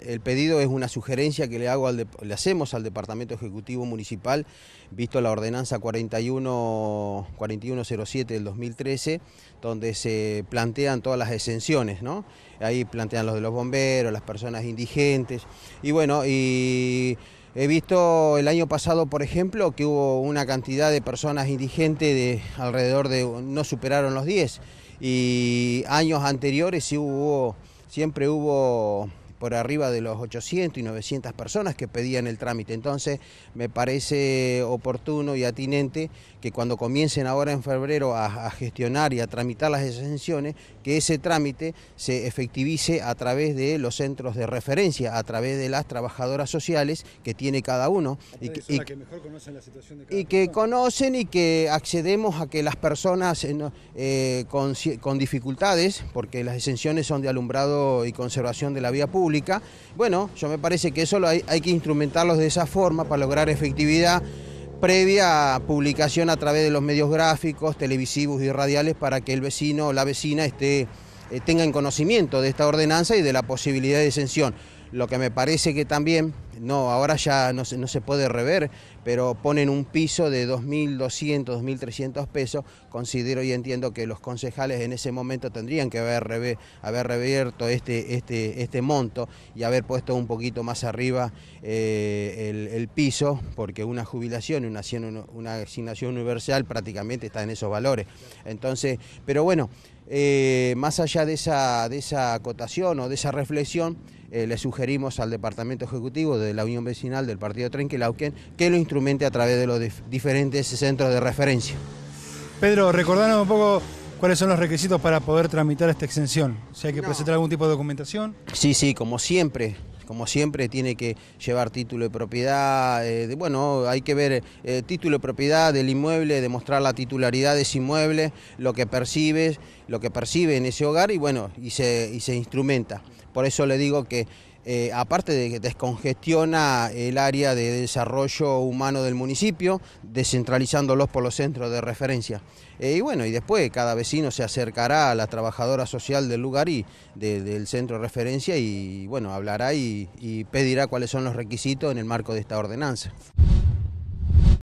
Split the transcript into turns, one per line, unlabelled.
El pedido es una sugerencia que le, hago le hacemos al Departamento Ejecutivo Municipal, visto la ordenanza 41, 4107 del 2013, donde se plantean todas las exenciones, ¿no? Ahí plantean los de los bomberos, las personas indigentes, y bueno, He visto el año pasado, por ejemplo, que hubo una cantidad de personas indigentes de alrededor de, no superaron los 10, y años anteriores sí hubo, siempre hubo por arriba de los 800 y 900 personas que pedían el trámite. Entonces, me parece oportuno y atinente que cuando comiencen ahora en febrero a, gestionar y a tramitar las exenciones, que ese trámite se efectivice a través de los centros de referencia, a través de las trabajadoras sociales que tiene cada uno. Y que, mejor conocen la situación de y que conocen y que accedemos a que las personas eh, eh, con, con dificultades, porque las exenciones son de alumbrado y conservación de la vía pública, bueno, yo me parece que eso hay, que instrumentarlos de esa forma para lograr efectividad previa a publicación a través de los medios gráficos, televisivos y radiales para que el vecino o la vecina esté, eh, tenga conocimiento de esta ordenanza y de la posibilidad de exención. Lo que me parece que también, no, ahora ya no se, no se puede rever, pero ponen un piso de 2.200, 2.300 pesos. Considero y entiendo que los concejales en ese momento tendrían que haber, rever, haber reverto este, este, este monto y haber puesto un poquito más arriba eh, el, piso, porque una jubilación y una, asignación universal prácticamente está en esos valores. Entonces, pero bueno, eh, más allá de esa, de esa acotación o de esa reflexión, eh, le sugerimos al Departamento Ejecutivo de la Unión Vecinal del Partido Trenquilauquen que lo instrumente a través de los diferentes centros de referencia. Pedro, recordanos un poco ¿Cuáles son los requisitos para poder tramitar esta exención? ¿Si hay que presentar algún tipo de documentación? Sí, sí, como siempre, como siempre tiene que llevar título de propiedad, eh, bueno, hay que ver eh, título de propiedad del inmueble, demostrar la titularidad de ese inmueble, lo que percibes, lo que percibe en ese hogar y bueno, y se, y se instrumenta. Por eso le digo que eh, aparte de que descongestiona el área de desarrollo humano del municipio, descentralizándolos por los centros de referencia. Eh, y bueno, y después cada vecino se acercará a la trabajadora social del lugar y del centro de referencia y bueno, hablará y pedirá cuáles son los requisitos en el marco de esta ordenanza.